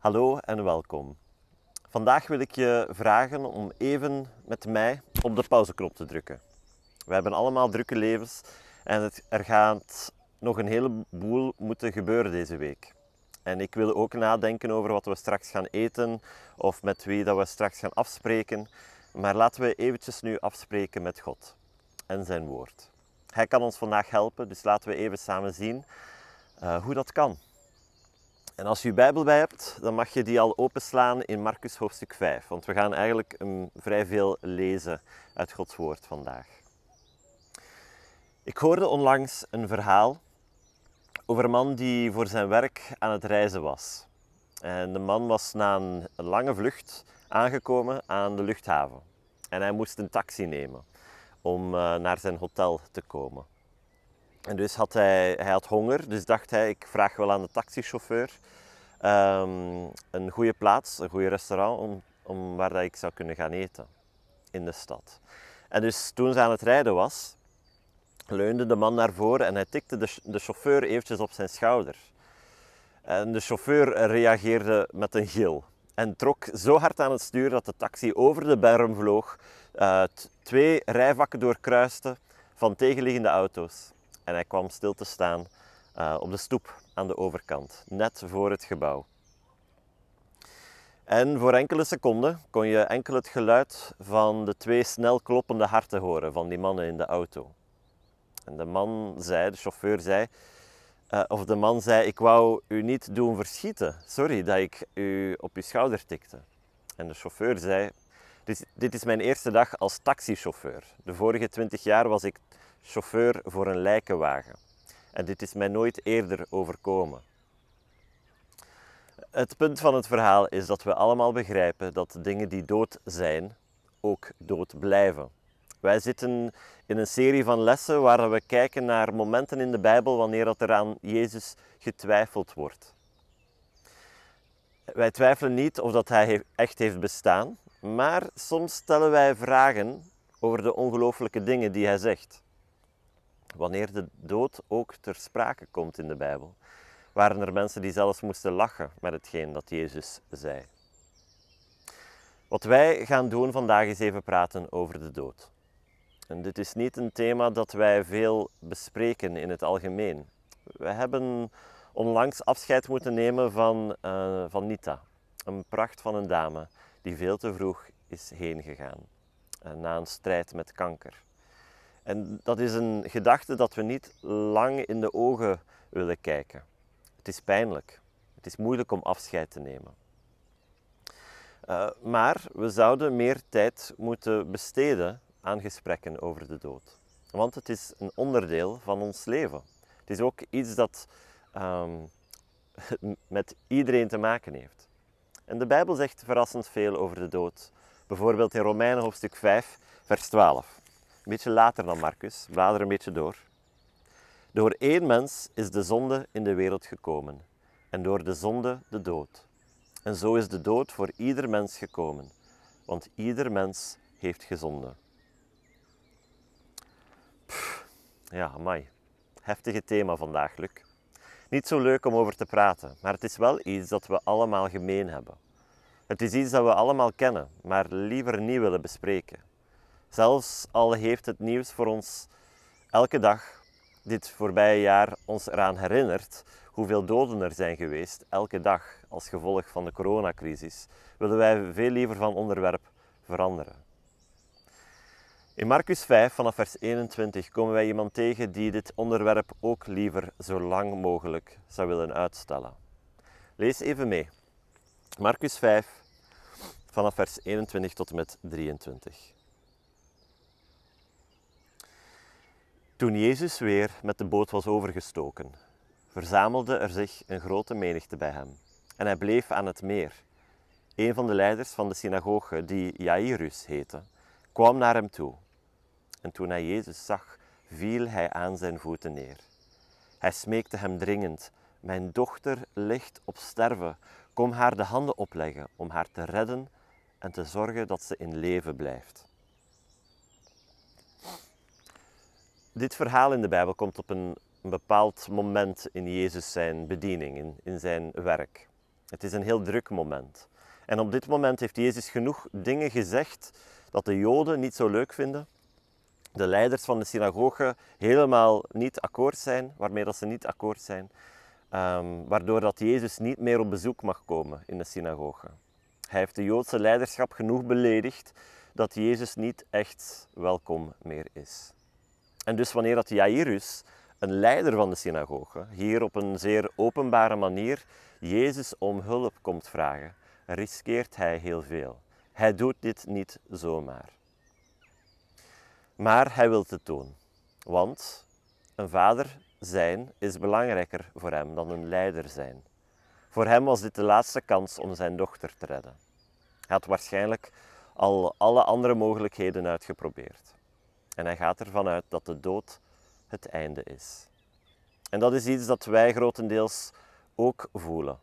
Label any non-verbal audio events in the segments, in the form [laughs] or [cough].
Hallo en welkom. Vandaag wil ik je vragen om even met mij op de pauzeknop te drukken. We hebben allemaal drukke levens en er gaat nog een heleboel moeten gebeuren deze week. En ik wil ook nadenken over wat we straks gaan eten of met wie dat we straks gaan afspreken. Maar laten we eventjes nu afspreken met God en zijn woord. Hij kan ons vandaag helpen, dus laten we even samen zien eh, hoe dat kan. En als je je Bijbel bij hebt, dan mag je die al openslaan in Marcus hoofdstuk 5. Want we gaan eigenlijk een vrij veel lezen uit Gods woord vandaag. Ik hoorde onlangs een verhaal over een man die voor zijn werk aan het reizen was. En de man was na een lange vlucht aangekomen aan de luchthaven. En hij moest een taxi nemen om eh, naar zijn hotel te komen. En dus had hij, hij had honger, dus dacht hij, ik vraag wel aan de taxichauffeur ehm, een goede plaats, een goed restaurant om, om waar dat ik zou kunnen gaan eten in de stad. En dus toen ze aan het rijden was, leunde de man naar voren en hij tikte de, de chauffeur eventjes op zijn schouder. En de chauffeur reageerde met een gil en trok zo hard aan het stuur dat de taxi over de berm vloog, eh, twee rijvakken doorkruiste van tegenliggende auto's en hij kwam stil te staan eh, op de stoep aan de overkant, net voor het gebouw. En voor enkele seconden kon je enkel het geluid van de twee snel kloppende harten horen van die mannen in de auto. En de man zei, de chauffeur zei, eh, of de man zei, ik wou u niet doen verschieten. Sorry dat ik u op uw schouder tikte. En de chauffeur zei, dit, dit is mijn eerste dag als taxichauffeur. De vorige twintig jaar was ik chauffeur voor een lijkenwagen. En dit is mij nooit eerder overkomen. Het punt van het verhaal is dat we allemaal begrijpen dat dingen die dood zijn, ook dood blijven. Wij zitten in een serie van lessen waar we kijken naar momenten in de Bijbel wanneer dat er aan Jezus getwijfeld wordt. Wij twijfelen niet of dat hij echt heeft bestaan, maar soms stellen wij vragen over de ongelooflijke dingen die hij zegt wanneer de dood ook ter sprake komt in de Bijbel, waren er mensen die zelfs moesten lachen met hetgeen dat Jezus zei. Wat wij gaan doen vandaag is even praten over de dood. En dit is niet een thema dat wij veel bespreken in het algemeen. We hebben onlangs afscheid moeten nemen van, eh, van Nita, een pracht van een dame die veel te vroeg is heengegaan eh, na een strijd met kanker. En dat is een gedachte dat we niet lang in de ogen willen kijken. Het is pijnlijk. Het is moeilijk om afscheid te nemen. Eh, maar we zouden meer tijd moeten besteden aan gesprekken over de dood. Want het is een onderdeel van ons leven. Het is ook iets dat ehm, [laughs] met iedereen te maken heeft. En de Bijbel zegt verrassend veel over de dood. Bijvoorbeeld in Romeinen hoofdstuk 5, vers 12. Een beetje later dan Marcus, blader een beetje door. Door één mens is de zonde in de wereld gekomen en door de zonde de dood. En zo is de dood voor ieder mens gekomen, want ieder mens heeft gezonden. ja, mai. Heftige thema vandaag, Luc. Niet zo leuk om over te praten, maar het is wel iets dat we allemaal gemeen hebben. Het is iets dat we allemaal kennen, maar liever niet willen bespreken. Zelfs al heeft het nieuws voor ons elke dag dit voorbije jaar ons eraan herinnerd hoeveel doden er zijn geweest, elke dag als gevolg van de coronacrisis, willen wij veel liever van onderwerp veranderen. In Marcus 5 vanaf vers 21 komen wij iemand tegen die dit onderwerp ook liever zo lang mogelijk zou willen uitstellen. Lees even mee. Marcus 5 vanaf vers 21 tot en met 23. Toen Jezus weer met de boot was overgestoken, verzamelde er zich een grote menigte bij hem. En hij bleef aan het meer. Een van de leiders van de synagoge, die Jairus heette, kwam naar hem toe. En toen hij Jezus zag, viel hij aan zijn voeten neer. Hij smeekte hem dringend: Mijn dochter ligt op sterven. Kom haar de handen opleggen om haar te redden en te zorgen dat ze in leven blijft. Dit verhaal in de Bijbel komt op een, bepaald moment in Jezus zijn bediening, in, zijn werk. Het is een heel druk moment. En op dit moment heeft Jezus genoeg dingen gezegd dat de Joden niet zo leuk vinden, de leiders van de synagoge helemaal niet akkoord zijn, waarmee dat ze niet akkoord zijn, ehm, waardoor dat Jezus niet meer op bezoek mag komen in de synagoge. Hij heeft de Joodse leiderschap genoeg beledigd dat Jezus niet echt welkom meer is. En dus wanneer dat Jairus, een leider van de synagoge, hier op een zeer openbare manier Jezus om hulp komt vragen, riskeert hij heel veel. Hij doet dit niet zomaar. Maar hij wil het doen, want een vader zijn is belangrijker voor hem dan een leider zijn. Voor hem was dit de laatste kans om zijn dochter te redden. Hij had waarschijnlijk al alle andere mogelijkheden uitgeprobeerd. En hij gaat ervan uit dat de dood het einde is. En dat is iets dat wij grotendeels ook voelen.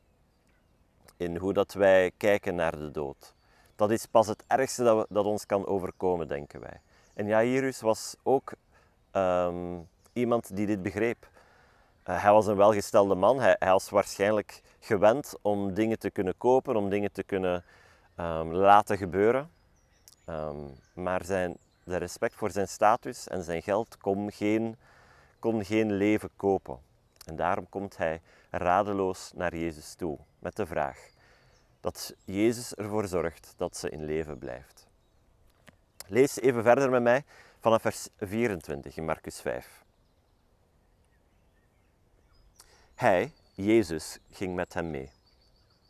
In hoe dat wij kijken naar de dood. Dat is pas het ergste dat, we, dat ons kan overkomen, denken wij. En Jairus was ook ehm, iemand die dit begreep. Eh, hij was een welgestelde man. Hij, was waarschijnlijk gewend om dingen te kunnen kopen, om dingen te kunnen ehm, laten gebeuren. Ehm, maar zijn de respect voor zijn status en zijn geld kon geen, kon geen leven kopen. En daarom komt hij radeloos naar Jezus toe met de vraag dat Jezus ervoor zorgt dat ze in leven blijft. Lees even verder met mij vanaf vers 24 in Marcus 5. Hij, Jezus, ging met hem mee.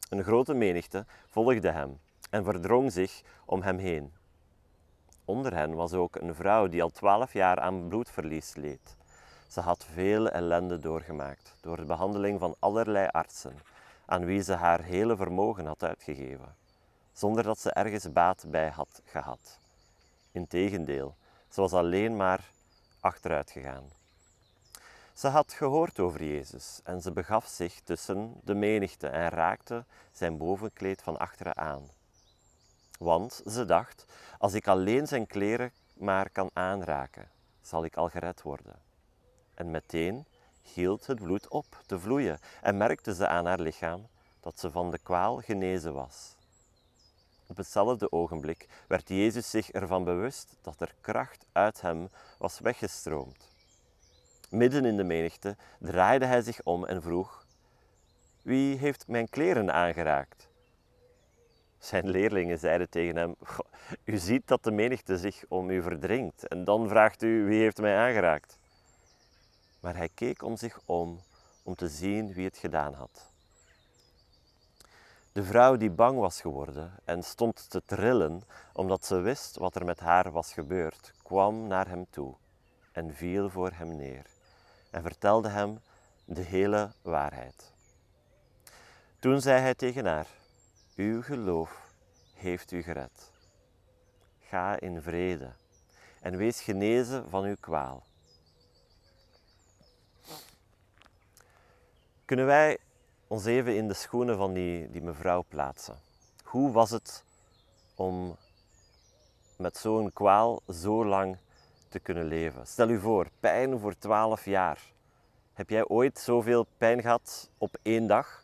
Een grote menigte volgde hem en verdrong zich om hem heen. Onder hen was ook een vrouw die al twaalf jaar aan bloedverlies leed. Ze had veel ellende doorgemaakt door de behandeling van allerlei artsen, aan wie ze haar hele vermogen had uitgegeven, zonder dat ze ergens baat bij had gehad. Integendeel, ze was alleen maar achteruit gegaan. Ze had gehoord over Jezus en ze begaf zich tussen de menigte en raakte zijn bovenkleed van achteren aan. Want ze dacht: als ik alleen zijn kleren maar kan aanraken, zal ik al gered worden. En meteen hield het bloed op te vloeien en merkte ze aan haar lichaam dat ze van de kwaal genezen was. Op hetzelfde ogenblik werd Jezus zich ervan bewust dat er kracht uit hem was weggestroomd. Midden in de menigte draaide hij zich om en vroeg: Wie heeft mijn kleren aangeraakt? Zijn leerlingen zeiden tegen hem, u ziet dat de menigte zich om u verdringt en dan vraagt u wie heeft mij aangeraakt. Maar hij keek om zich om om te zien wie het gedaan had. De vrouw die bang was geworden en stond te trillen omdat ze wist wat er met haar was gebeurd, kwam naar hem toe en viel voor hem neer en vertelde hem de hele waarheid. Toen zei hij tegen haar: uw geloof heeft u gered. Ga in vrede en wees genezen van uw kwaal. Kunnen wij ons even in de schoenen van die, die mevrouw plaatsen? Hoe was het om met zo'n kwaal zo lang te kunnen leven? Stel u voor, pijn voor 12 jaar. Heb jij ooit zoveel pijn gehad op één dag?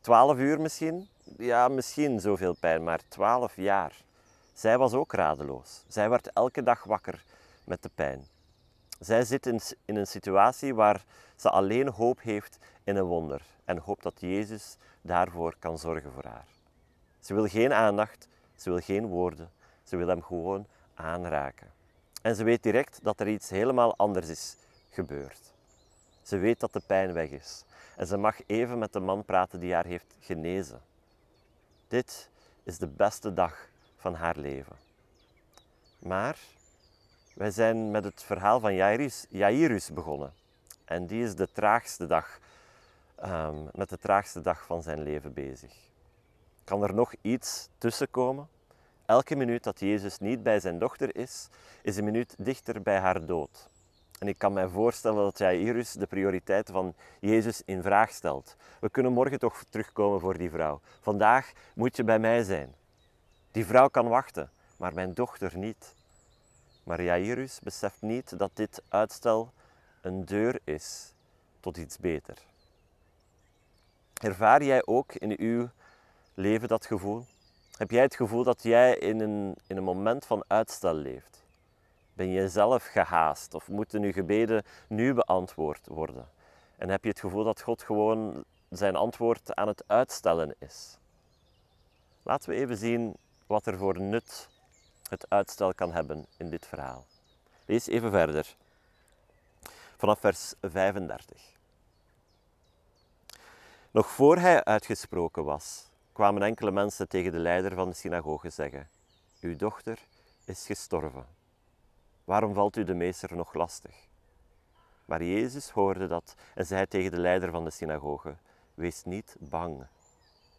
12 uur misschien? ja, misschien zoveel pijn, maar 12 jaar. Zij was ook radeloos. Zij werd elke dag wakker met de pijn. Zij zit in, in een situatie waar ze alleen hoop heeft in een wonder en hoopt dat Jezus daarvoor kan zorgen voor haar. Ze wil geen aandacht, ze wil geen woorden, ze wil hem gewoon aanraken. En ze weet direct dat er iets helemaal anders is gebeurd. Ze weet dat de pijn weg is en ze mag even met de man praten die haar heeft genezen. Dit is de beste dag van haar leven. Maar wij zijn met het verhaal van Jairus, Jairus begonnen. En die is de traagste dag, ehm, met de traagste dag van zijn leven bezig. Kan er nog iets tussen komen? Elke minuut dat Jezus niet bij zijn dochter is, is een minuut dichter bij haar dood. En ik kan mij voorstellen dat Jairus de prioriteit van Jezus in vraag stelt. We kunnen morgen toch terugkomen voor die vrouw. Vandaag moet je bij mij zijn. Die vrouw kan wachten, maar mijn dochter niet. Maar Jairus beseft niet dat dit uitstel een deur is tot iets beter. Ervaar jij ook in uw leven dat gevoel? Heb jij het gevoel dat jij in een, in een moment van uitstel leeft? Ben je zelf gehaast of moeten uw gebeden nu beantwoord worden? En heb je het gevoel dat God gewoon zijn antwoord aan het uitstellen is? Laten we even zien wat er voor nut het uitstel kan hebben in dit verhaal. Lees even verder, vanaf vers 35. Nog voor hij uitgesproken was, kwamen enkele mensen tegen de leider van de synagoge zeggen: Uw dochter is gestorven Waarom valt u de meester nog lastig? Maar Jezus hoorde dat en zei tegen de leider van de synagoge: Wees niet bang,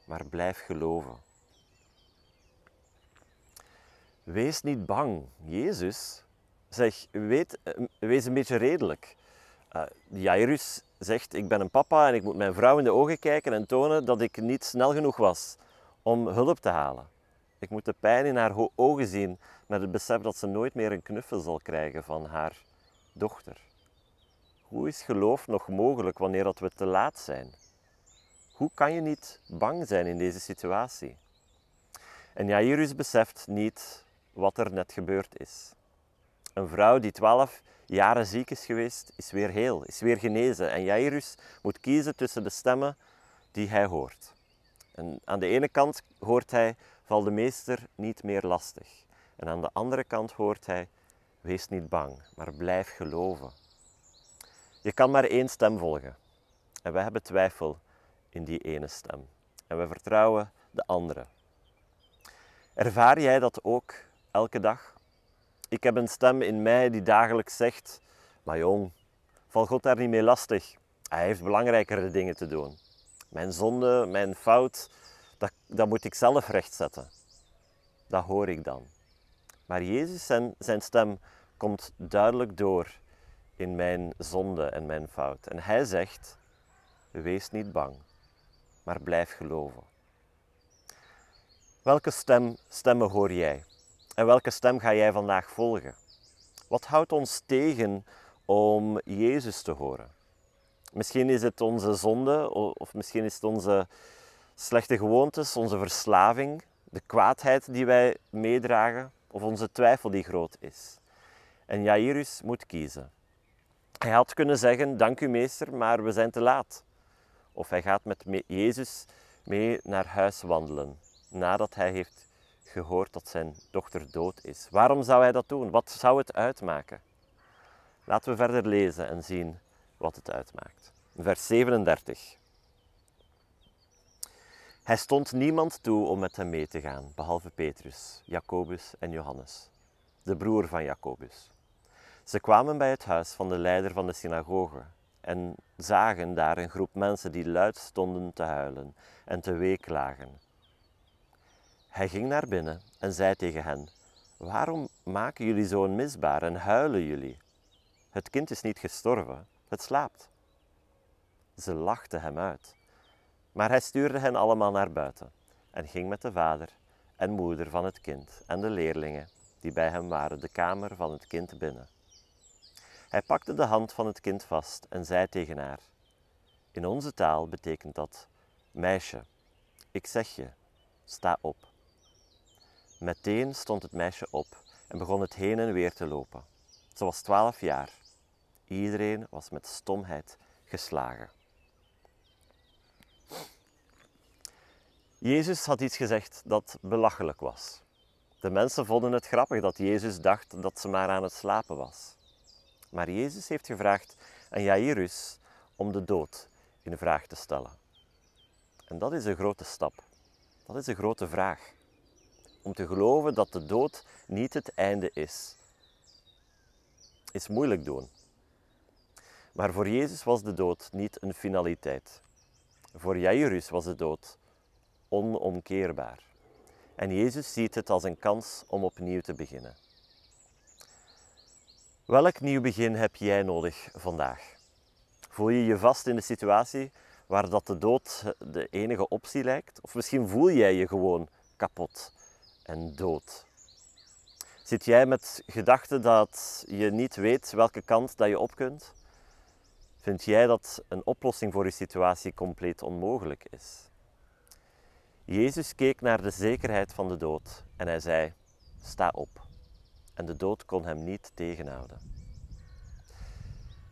maar blijf geloven. Wees niet bang, Jezus. zegt: weet, eh, wees een beetje redelijk. Uh, Jairus zegt: Ik ben een papa en ik moet mijn vrouw in de ogen kijken en tonen dat ik niet snel genoeg was om hulp te halen. Ik moet de pijn in haar ogen zien met het besef dat ze nooit meer een knuffel zal krijgen van haar dochter. Hoe is geloof nog mogelijk wanneer dat we te laat zijn? Hoe kan je niet bang zijn in deze situatie? En Jairus beseft niet wat er net gebeurd is. Een vrouw die twaalf jaren ziek is geweest, is weer heel, is weer genezen. En Jairus moet kiezen tussen de stemmen die hij hoort. En aan de ene kant hoort hij val de meester niet meer lastig. En aan de andere kant hoort hij, wees niet bang, maar blijf geloven. Je kan maar één stem volgen. En wij hebben twijfel in die ene stem. En we vertrouwen de andere. Ervaar jij dat ook elke dag? Ik heb een stem in mij die dagelijks zegt, maar jong, val God daar niet mee lastig. Hij heeft belangrijkere dingen te doen. Mijn zonde, mijn fout, dat, dat moet ik zelf rechtzetten. Dat hoor ik dan. Maar Jezus, zijn, zijn stem komt duidelijk door in mijn zonde en mijn fout. En hij zegt, wees niet bang, maar blijf geloven. Welke stem, stemmen hoor jij? En welke stem ga jij vandaag volgen? Wat houdt ons tegen om Jezus te horen? Misschien is het onze zonde, of misschien is het onze slechte gewoontes, onze verslaving, de kwaadheid die wij meedragen of onze twijfel die groot is. En Jairus moet kiezen. Hij had kunnen zeggen, dank u meester, maar we zijn te laat. Of hij gaat met Jezus mee naar huis wandelen, nadat hij heeft gehoord dat zijn dochter dood is. Waarom zou hij dat doen? Wat zou het uitmaken? Laten we verder lezen en zien wat het uitmaakt. Vers 37. Hij stond niemand toe om met hem mee te gaan, behalve Petrus, Jacobus en Johannes, de broer van Jacobus. Ze kwamen bij het huis van de leider van de synagoge en zagen daar een groep mensen die luid stonden te huilen en te weeklagen. Hij ging naar binnen en zei tegen hen: Waarom maken jullie zo'n misbaar en huilen jullie? Het kind is niet gestorven, het slaapt. Ze lachten hem uit. Maar hij stuurde hen allemaal naar buiten en ging met de vader en moeder van het kind en de leerlingen die bij hem waren de kamer van het kind binnen. Hij pakte de hand van het kind vast en zei tegen haar: In onze taal betekent dat: Meisje, ik zeg je, sta op. Meteen stond het meisje op en begon het heen en weer te lopen. Ze was twaalf jaar. Iedereen was met stomheid geslagen. Jezus had iets gezegd dat belachelijk was. De mensen vonden het grappig dat Jezus dacht dat ze maar aan het slapen was. Maar Jezus heeft gevraagd aan Jairus om de dood in vraag te stellen. En dat is een grote stap. Dat is een grote vraag. Om te geloven dat de dood niet het einde is, is moeilijk doen. Maar voor Jezus was de dood niet een finaliteit. Voor Jairus was de dood onomkeerbaar. En Jezus ziet het als een kans om opnieuw te beginnen. Welk nieuw begin heb jij nodig vandaag? Voel je je vast in de situatie waar dat de dood de enige optie lijkt? Of misschien voel jij je gewoon kapot en dood? Zit jij met gedachten dat je niet weet welke kant dat je op kunt? Vind jij dat een oplossing voor je situatie compleet onmogelijk is? Jezus keek naar de zekerheid van de dood en hij zei: Sta op. En de dood kon hem niet tegenhouden.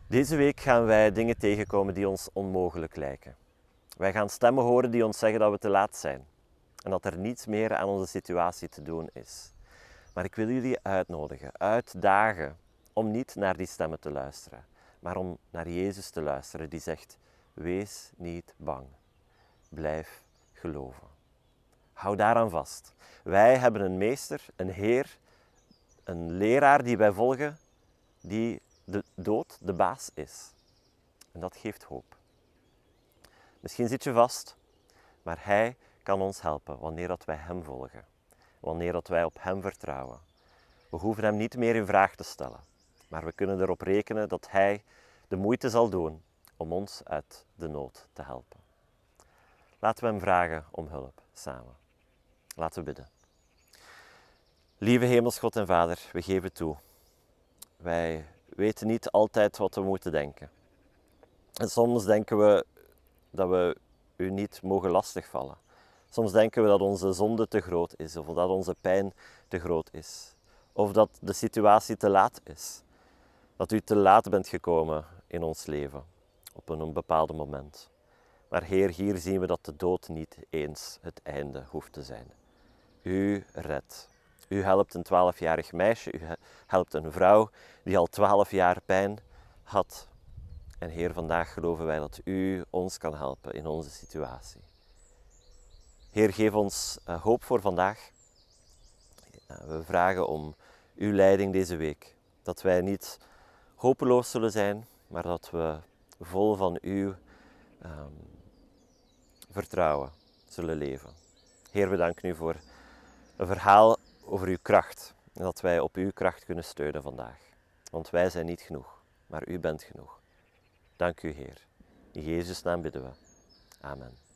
Deze week gaan wij dingen tegenkomen die ons onmogelijk lijken. Wij gaan stemmen horen die ons zeggen dat we te laat zijn en dat er niets meer aan onze situatie te doen is. Maar ik wil jullie uitnodigen, uitdagen om niet naar die stemmen te luisteren, maar om naar Jezus te luisteren die zegt: Wees niet bang, blijf geloven. Hou daaraan vast. Wij hebben een meester, een heer, een leraar die wij volgen, die de dood de baas is. En dat geeft hoop. Misschien zit je vast, maar Hij kan ons helpen wanneer dat wij Hem volgen, wanneer dat wij op Hem vertrouwen. We hoeven Hem niet meer in vraag te stellen, maar we kunnen erop rekenen dat Hij de moeite zal doen om ons uit de nood te helpen. Laten we Hem vragen om hulp samen. Laten we bidden. Lieve Hemelsgod en Vader, we geven toe. Wij weten niet altijd wat we moeten denken. En soms denken we dat we u niet mogen lastigvallen. Soms denken we dat onze zonde te groot is, of dat onze pijn te groot is, of dat de situatie te laat is. Dat u te laat bent gekomen in ons leven, op een bepaald moment. Maar Heer, hier zien we dat de dood niet eens het einde hoeft te zijn u redt. U helpt een twaalfjarig meisje, u helpt een vrouw die al twaalf jaar pijn had. En Heer, vandaag geloven wij dat u ons kan helpen in onze situatie. Heer, geef ons eh, hoop voor vandaag. We vragen om uw leiding deze week. Dat wij niet hopeloos zullen zijn, maar dat we vol van uw ehm, vertrouwen zullen leven. Heer, we danken u voor een verhaal over uw kracht. dat wij op uw kracht kunnen steunen vandaag. Want wij zijn niet genoeg, maar u bent genoeg. Dank u, Heer. In Jezus' naam bidden we. Amen.